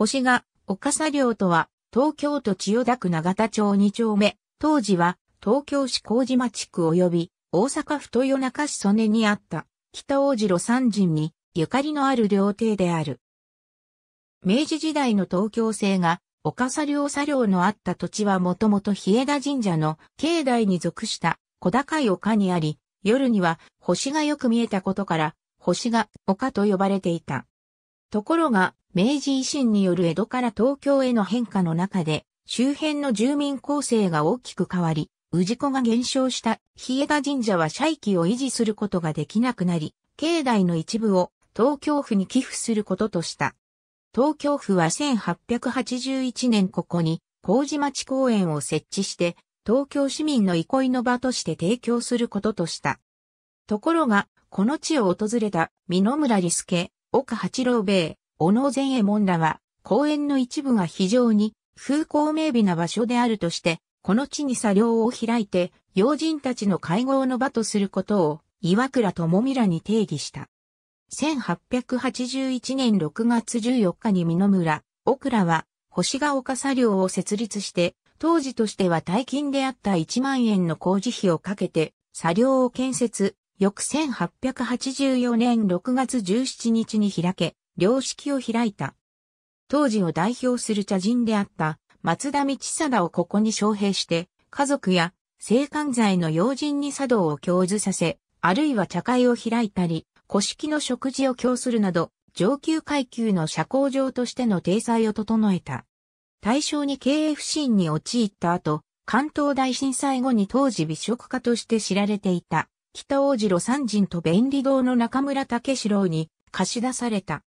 星が、岡佐領とは、東京都千代田区長田町2丁目、当時は、東京市麹町区及び、大阪府豊中市曽根にあった、北大路三人に、ゆかりのある料亭である。明治時代の東京製が、岡佐領佐領のあった土地はもともと日枝神社の境内に属した小高い丘にあり、夜には星がよく見えたことから、星が丘と呼ばれていた。ところが、明治維新による江戸から東京への変化の中で、周辺の住民構成が大きく変わり、治子が減少した日枝神社は社域を維持することができなくなり、境内の一部を東京府に寄付することとした。東京府は1881年ここに麹町公園を設置して、東京市民の憩いの場として提供することとした。ところが、この地を訪れた、美野村利助、岡八郎米、小野善衛門らは、公園の一部が非常に風光明媚な場所であるとして、この地に作業を開いて、要人たちの会合の場とすることを、岩倉智美らに定義した。1881年6月14日に美濃村、奥倉は、星ヶ丘作業を設立して、当時としては大金であった1万円の工事費をかけて、作業を建設、翌1884年6月17日に開け、良識を開いた。当時を代表する茶人であった松田道貞をここに招聘して、家族や生還罪の要人に茶道を教授させ、あるいは茶会を開いたり、古式の食事を供するなど、上級階級の社交場としての体裁を整えた。大正に経営不振に陥った後、関東大震災後に当時美食家として知られていた、北王子路三人と便利堂の中村武四郎に貸し出された。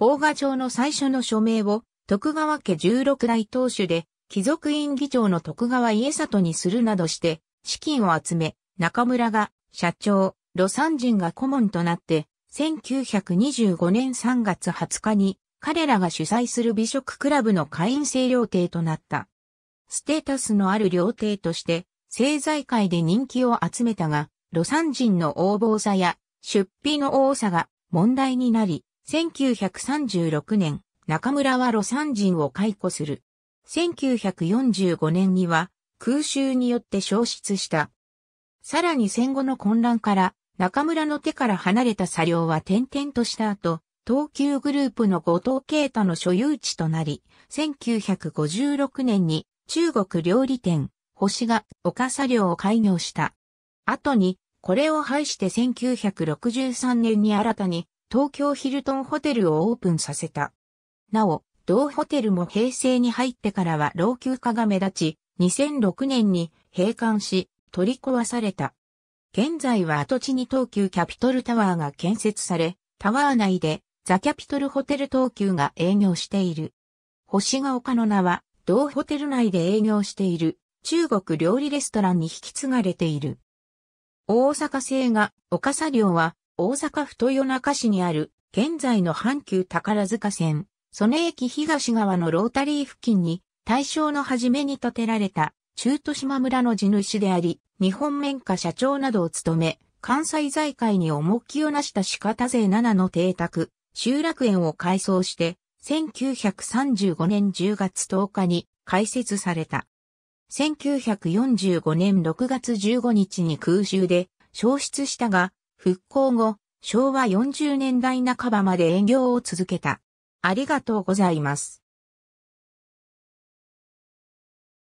法画帳の最初の署名を徳川家十六代当主で貴族院議長の徳川家里にするなどして資金を集め中村が社長、魯山人が顧問となって1925年3月20日に彼らが主催する美食クラブの会員制料亭となった。ステータスのある料亭として政財界で人気を集めたが、魯山人の横暴さや出費の多さが問題になり、1936年、中村はサン人を解雇する。1945年には空襲によって消失した。さらに戦後の混乱から中村の手から離れた車両は転々とした後、東急グループの後藤啓太の所有地となり、1956年に中国料理店、星が岡車両を開業した。後に、これを廃して1963年に新たに東京ヒルトンホテルをオープンさせた。なお、同ホテルも平成に入ってからは老朽化が目立ち、2006年に閉館し、取り壊された。現在は跡地に東急キャピトルタワーが建設され、タワー内でザ・キャピトルホテル東急が営業している。星が丘の名は、同ホテル内で営業している中国料理レストランに引き継がれている。大阪製が、岡佐寮は大阪府豊中市にある、現在の阪急宝塚線、曽根駅東側のロータリー付近に、大正の初めに建てられた、中都島村の地主であり、日本面下社長などを務め、関西財界に重きをなした仕方税7の邸宅、集落園を改装して、1935年10月10日に開設された。1945年6月15日に空襲で消失したが、復興後、昭和40年代半ばまで営業を続けた。ありがとうございます。